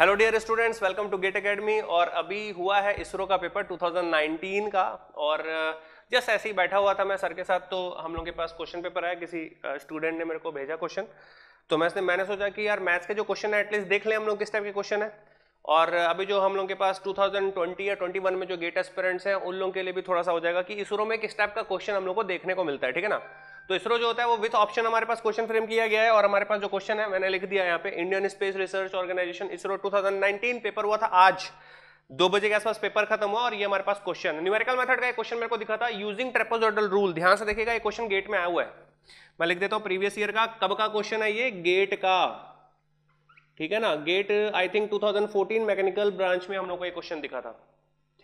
hello dear students welcome to GATE academy और अभी हुआ है इसरो का पेपर 2019 का और जस्ट ऐसे ही बैठा हुआ था मैं सर के साथ तो हम लोग के पास क्वेश्चन पेपर आया किसी स्टूडेंट ने मेरे को भेजा क्वेश्चन तो मैं मैंने सोचा कि यार मैथ्स के जो क्वेश्चन है एटलीस्ट देख लें हम लोग किस टाइप के क्वेश्चन है और अभी जो हम लोग के पास 2020 या 21 में जो गेट एस्पेरेंट्स हैं उन लोगों के लिए भी थोड़ा सा हो जाएगा कि इसरो में किस टाइप का क्वेश्चन हम लोग को देखने को मिलता है ठीक है ना तो इसरो जो होता है वो विथ ऑप्शन हमारे पास क्वेश्चन फ्रेम किया गया है और हमारे पास जो क्वेश्चन है मैंने लिख दिया यहाँ पे Indian Space Research Organisation ISRO 2019 paper हुआ था आज दो बजे के आसपास पेपर खत्म हुआ और ये हमारे पास क्वेश्चन न्यूमेरिकल मेथड का क्वेश्चन मेरे को दिखा था यूजिंग ट्रेपोजोडल रूल ध्यान से देखेगा ये क्वेश्चन गेट में आया हुआ है मैं लिख देता हूँ प्रीवियस ईयर का कब का क्वेश्चन है ये गेट का ठीक है ना GATE I think 2014 mechanical branch में हम लोग को ये क्वेश्चन दिखा था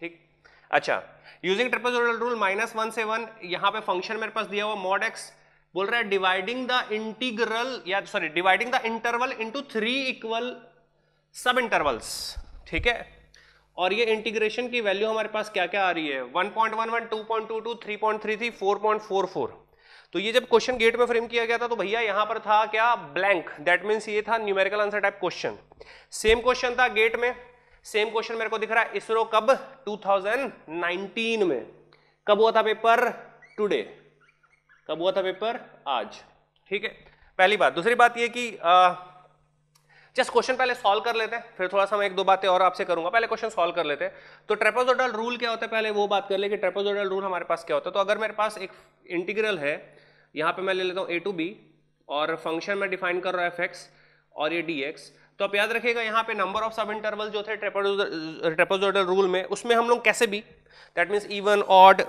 ठीक अच्छा using trapezoidal rule minus one से वन यहां पे फंक्शन मेरे पास दिया हुआ मॉड एक्स बोल रहा है डिवाइडिंग द इंटीग्रल या sorry dividing the interval into three equal subintervals ठीक है और ये इंटीग्रेशन की वैल्यू हमारे पास क्या क्या आ रही है 1.11, पॉइंट 3.33, 4.44 तो ये जब क्वेश्चन गेट में फ्रेम किया गया था तो भैया यहां पर था क्या ब्लैंक दैट मीन्स ये था numerical answer type question same question था गेट में सेम क्वेश्चन मेरे को दिख रहा है इसरो कब 2019 में कब हुआ था पेपर टुडे कब हुआ था पेपर आज ठीक है पहली बात दूसरी बात ये कि जस्ट क्वेश्चन पहले सॉल्व कर लेते हैं फिर थोड़ा सा मैं एक दो बातें और आपसे करूंगा पहले क्वेश्चन सॉल्व कर लेते हैं तो ट्रेपोजोडल रूल क्या होता है पहले वो बात कर ले कि ट्रेपोजोडल रूल हमारे पास क्या होता है तो अगर मेरे पास एक इंटीग्रल है यहाँ पे मैं ले लेता हूँ ए टू बी और फंक्शन में डिफाइन कर रहा हूँ एफ और ये डी एक्स तो आप याद रखिएगा यहाँ पे नंबर ऑफ सब इंटरवल जो थे ट्रेपोजोडल रूल में उसमें हम लोग कैसे भी दैट मीन्स इवन ऑड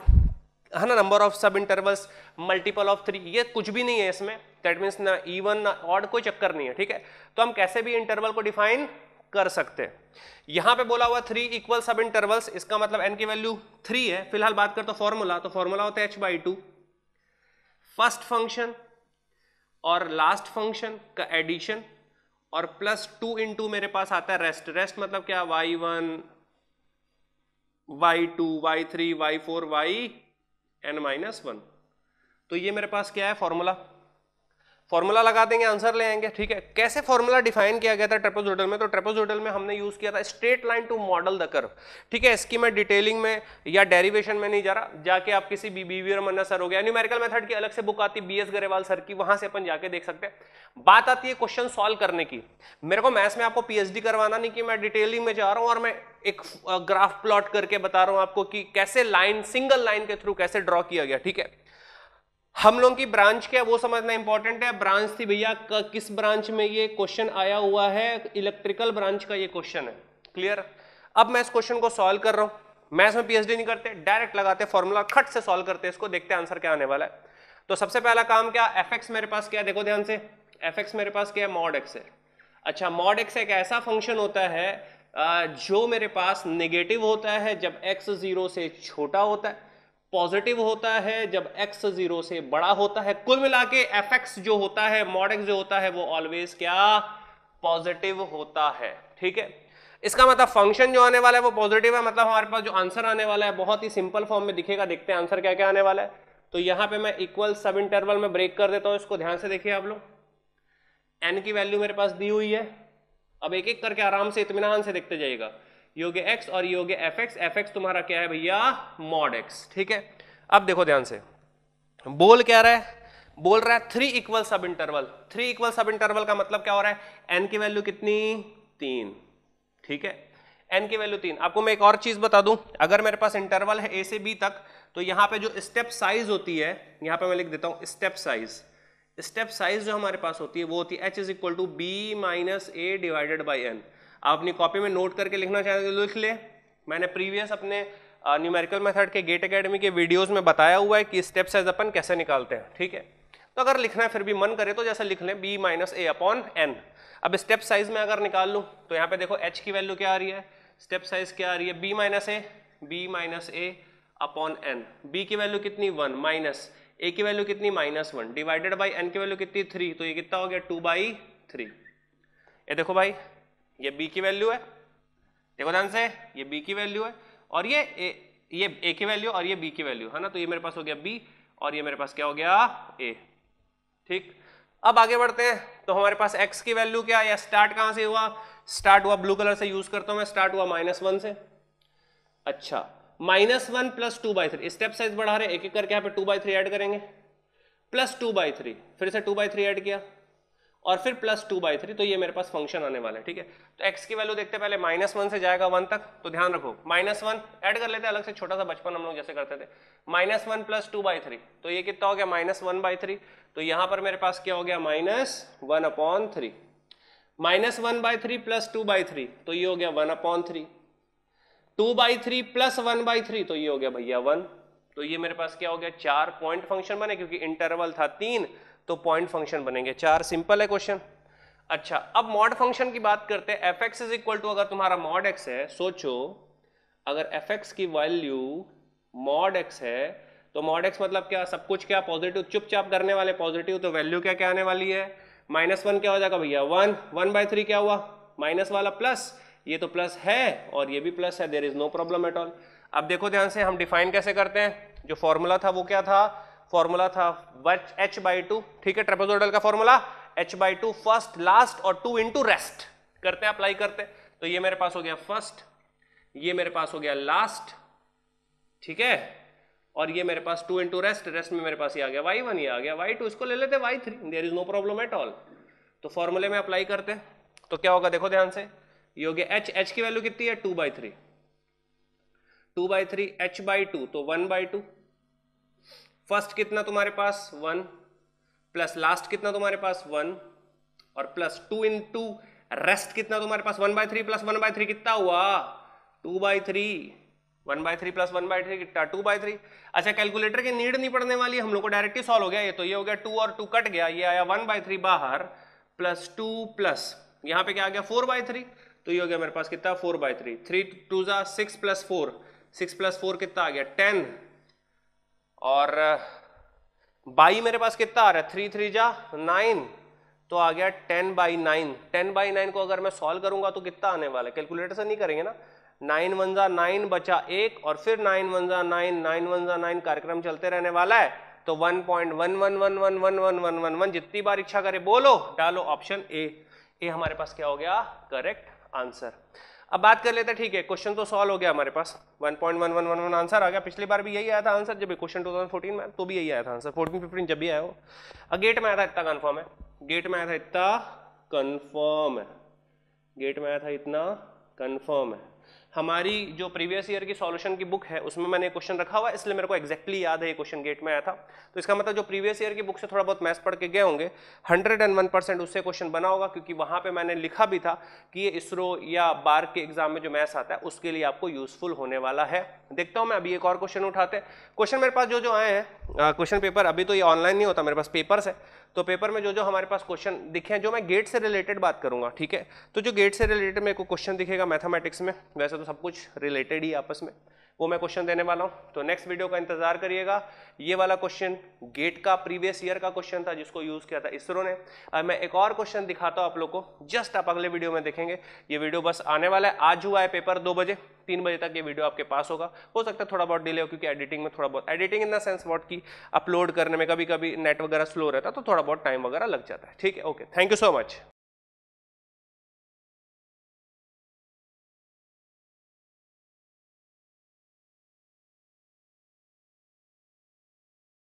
है ना number of subintervals multiple of three ये कुछ भी नहीं है इसमें दैट मीन्स ना इवन ना ऑड कोई चक्कर नहीं है ठीक है तो हम कैसे भी इंटरवल को डिफाइन कर सकते हैं यहां पे बोला हुआ थ्री इक्वल सब इंटरवल्स इसका मतलब एन की वैल्यू थ्री है फिलहाल बात करते तो फॉर्मूला तो फॉर्मूला होता है H by two first function और लास्ट फंक्शन का एडिशन और प्लस टू टू मेरे पास आता है रेस्ट रेस्ट मतलब क्या Y one Y two Y three Y four Y N minus one तो ये मेरे पास क्या है फॉर्मूला फॉर्मूला लगा देंगे आंसर ले आएंगे ठीक है कैसे फॉर्मूला डिफाइन किया गया था ट्रेपोजोडल में तो ट्रेपोजोडल में हमने यूज किया था straight line to model the curve ठीक है इसकी मैं डिटेलिंग में या डेरिवेशन में नहीं जा रहा जाके आप किसी बीबीवीर मन्ना सर हो गया न्यूमेरिकल मेथड की अलग से बुक आती बी एस गरेवाल सर की वहां से अपन जाके देख सकते हैं बात आती है क्वेश्चन सॉल्व करने की मेरे को मैथ्स में आपको पीएचडी करवाना नहीं कि मैं डिटेलिंग में जा रहा हूँ और मैं एक ग्राफ प्लॉट करके बता रहा हूँ आपको कि कैसे लाइन सिंगल लाइन के थ्रू कैसे ड्रॉ किया गया ठीक है हम लोगों की ब्रांच क्या है वो समझना इंपॉर्टेंट है ब्रांच थी भैया किस ब्रांच में ये क्वेश्चन आया हुआ है इलेक्ट्रिकल ब्रांच का ये क्वेश्चन है क्लियर अब मैं इस क्वेश्चन को सॉल्व कर रहा हूं मैथ्स में पीएचडी नहीं करते डायरेक्ट लगाते फॉर्मूला खट से सॉल्व करते इसको देखते हैं आंसर क्या आने वाला है तो सबसे पहला काम क्या एफ मेरे पास क्या देखो ध्यान से एफ मेरे पास क्या है मॉड एक्स है अच्छा मॉड एक्स एक ऐसा फंक्शन होता है जो मेरे पास निगेटिव होता है जब एक्स जीरो से छोटा होता है पॉजिटिव होता है जब एक्स जीरो से बड़ा होता है कुल मिला के एफ एक्स जो होता है मॉड एक्स जो होता है वो ऑलवेज क्या पॉजिटिव होता है ठीक है इसका मतलब फंक्शन जो आने वाला है वो पॉजिटिव है मतलब हमारे पास जो आंसर आने वाला है बहुत ही सिंपल फॉर्म में दिखेगा देखते हैं आंसर क्या क्या आने वाला है तो यहां पे मैं इक्वल सब इंटरवल में ब्रेक कर देता हूं इसको ध्यान से देखिए आप लोग एन की वैल्यू मेरे पास दी हुई है अब एक एक करके आराम से इतमान से देखते जाइएगा योगे एक्स और योग्य एफ एक्स एफ एक्स तुम्हारा क्या है भैया मॉड एक्स ठीक है अब देखो ध्यान से बोल क्या रहा है बोल रहा है three equal subinterval three equal subinterval का मतलब क्या हो रहा है एन की वैल्यू कितनी तीन ठीक है एन की वैल्यू तीन आपको मैं एक और चीज बता दूं अगर मेरे पास इंटरवल है ए से बी तक तो यहां पे जो स्टेप साइज होती है यहां पे मैं लिख देता हूं स्टेप साइज स्टेप साइज जो हमारे पास होती है वो होती है H is equal to B minus A divided by N आप अपनी कॉपी में नोट करके लिखना चाहते हो तो लिख ले मैंने प्रीवियस अपने न्यूमेरिकल मेथड के गेट अकेडमी के वीडियोस में बताया हुआ है कि स्टेप साइज अपन कैसे निकालते हैं ठीक है तो अगर लिखना है फिर भी मन करे तो जैसे लिख लें B minus A upon N अब स्टेप साइज में अगर निकाल लूँ तो यहाँ पे देखो एच की वैल्यू क्या आ रही है स्टेप साइज क्या आ रही है B minus A B minus A upon N B की वैल्यू कितनी वन माइनस ए की वैल्यू कितनी minus one divided by N की वैल्यू कितनी थ्री तो ये कितना हो गया टू बाई थ्री ये देखो भाई ये बी की वैल्यू है देखो ध्यान से ये बी की वैल्यू है और ये ए, ये ए की वैल्यू और ये बी की वैल्यू है ना तो ये मेरे पास हो गया बी और ये मेरे पास क्या हो गया ए ठीक अब आगे बढ़ते हैं तो हमारे पास एक्स की वैल्यू क्या या स्टार्ट कहां से हुआ स्टार्ट हुआ ब्लू कलर से यूज करता हूं मैं स्टार्ट हुआ माइनस वन से अच्छा minus one plus two by three step size बढ़ा रहे एक एक करके यहाँ पे टू बाई थ्री एड करेंगे प्लस टू बाई थ्री फिर से टू बाई थ्री एड किया और फिर प्लस टू बाई थ्री तो ये मेरे पास फंक्शन आने वाला है ठीक है तो एक्स की वैल्यू देखते पहले माइनस वन से जाएगा वन तक तो ध्यान रखो माइनस वन एड कर लेते हैं अलग से छोटा सा बचपन हम लोग जैसे करते थे minus one plus two by three तो ये कितना हो गया माइनस वन बाई थ्री तो यहां पर मेरे पास क्या हो गया minus one upon three minus one by three plus two by three तो ये हो गया one upon three two by three plus one by three तो ये हो गया भैया वन तो ये मेरे पास क्या हो गया चार पॉइंट फंक्शन बने क्योंकि इंटरवल था तीन तो पॉइंट फंक्शन बनेंगे चार सिंपल है क्वेश्चन अच्छा अब मॉड फंक्शन की बात करते हैं F X is equal to अगर तुम्हारा मॉड एक्स है सोचो अगर एफ एक्स की वैल्यू मॉड एक्स है तो मॉड एक्स मतलब क्या सब कुछ क्या पॉजिटिव चुपचाप करने वाले पॉजिटिव तो वैल्यू क्या क्या आने वाली है माइनस वन क्या हो जाएगा भैया वन वन बाय थ्री क्या हुआ माइनस वाला प्लस ये तो प्लस है और ये भी प्लस है there is no problem at all अब देखो ध्यान से हम डिफाइन कैसे करते हैं जो फॉर्मूला था वो क्या था फॉर्मूला था एच बाई टू ठीक है ट्रेपेजोडल का formula H by two first last और टू इंटू रेस्ट करते हैं अप्लाई करते हैं तो ये मेरे पास हो गया फर्स्ट ये मेरे पास हो गया लास्ट ठीक है और ये मेरे पास टू इंटू रेस्ट रेस्ट में मेरे पास ये आ गया वाई वन ये आ गया वाई टू इसको ले लेते Y three there is no problem at all तो फॉर्मूले में अप्लाई करते हैं तो क्या होगा देखो ध्यान से ये हो गया एच एच की वैल्यू कितनी है two by three two by three H by two तो वन बाई टू फर्स्ट कितना तुम्हारे पास वन प्लस लास्ट कितना तुम्हारे पास वन और plus two in two rest कितना तुम्हारे पास one by three plus one by three कितना हुआ two by three one by three plus one by three कितना टू बाय थ्री अच्छा कैलकुलेटर की नीड नहीं पड़ने वाली हम लोग को डायरेक्टली सॉल्व हो गया ये तो ये हो गया टू और टू कट गया ये आया वन बाय थ्री बाहर प्लस टू प्लस यहाँ पे क्या आ गया फोर बाय थ्री तो ये हो गया मेरे पास कितना four by three three two जा six plus four six plus four कितना आ गया टेन और बाई मेरे पास कितना आ रहा है थ्री थ्री जा नाइन तो आ गया ten by nine ten by nine को अगर मैं सॉल्व करूंगा तो कितना आने वाला है कैलकुलेटर से नहीं करेंगे ना नाइन वन जा नाइन बचा एक और फिर नाइन वन जा नाइन नाइन वन जा नाइन कार्यक्रम चलते रहने वाला है तो one point one one one one one one one one one जितनी बार इच्छा करे बोलो डालो ऑप्शन ए ए हमारे पास क्या हो गया करेक्ट आंसर अब बात कर लेते हैं ठीक है क्वेश्चन तो सॉल्व हो गया हमारे पास 1.1111 आंसर आ गया पिछली बार भी यही आया था आंसर जब क्वेश्चन 2014 में तो भी यही आया था आंसर फोर्टीन फिफ्टीन जब भी आया हो अब गेट में आया था इतना कन्फर्म है गेट में आया था इतना कन्फर्म है गेट में आया था इतना कन्फर्म है हमारी जो प्रीवियस ईयर की सॉल्यूशन की बुक है उसमें मैंने क्वेश्चन रखा हुआ है इसलिए मेरे को एक्जैक्टली exactly याद है ये क्वेश्चन गेट में आया था तो इसका मतलब जो प्रीवियस ईयर की बुक से थोड़ा बहुत मैथ्स पढ़ के गए होंगे 101 परसेंट उससे क्वेश्चन बना होगा क्योंकि वहाँ पे मैंने लिखा भी था कि ये इसरो या बार के एग्जाम में जो मैथ्स आता है उसके लिए आपको यूजफुल होने वाला है देखता हूँ मैं अभी एक और क्वेश्चन उठाते हैं क्वेश्चन मेरे पास जो जो आए हैं क्वेश्चन पेपर अभी तो ये ऑनलाइन नहीं होता मेरे पास पेपर्स है तो पेपर में जो जो हमारे पास क्वेश्चन दिखे हैं जो मैं गेट से रिलेटेड बात करूंगा ठीक है तो जो गेट से रिलेटेड मेरे को क्वेश्चन दिखेगा मैथमेटिक्स में वैसे तो सब कुछ रिलेटेड ही आपस में वो मैं क्वेश्चन देने वाला हूँ तो नेक्स्ट वीडियो का इंतजार करिएगा ये वाला क्वेश्चन गेट का प्रीवियस ईयर का क्वेश्चन था जिसको यूज़ किया था इसरो ने और मैं एक और क्वेश्चन दिखाता हूँ आप लोग को जस्ट आप अगले वीडियो में देखेंगे ये वीडियो बस आने वाला है आज हुआ है पेपर दो बजे तीन बजे तक ये वीडियो आपके पास होगा हो सकता है थोड़ा बहुत डिले हो क्योंकि एडिटिंग में थोड़ा बहुत editing in the sense what की अपलोड करने में कभी कभी नेट वगैरह स्लो रहता तो थोड़ा बहुत टाइम वगैरह लग जाता है ठीक है okay thank you so much